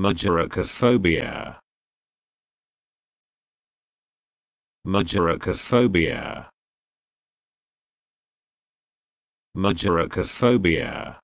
Mujericophobia. Mujericophobia. Mujericophobia.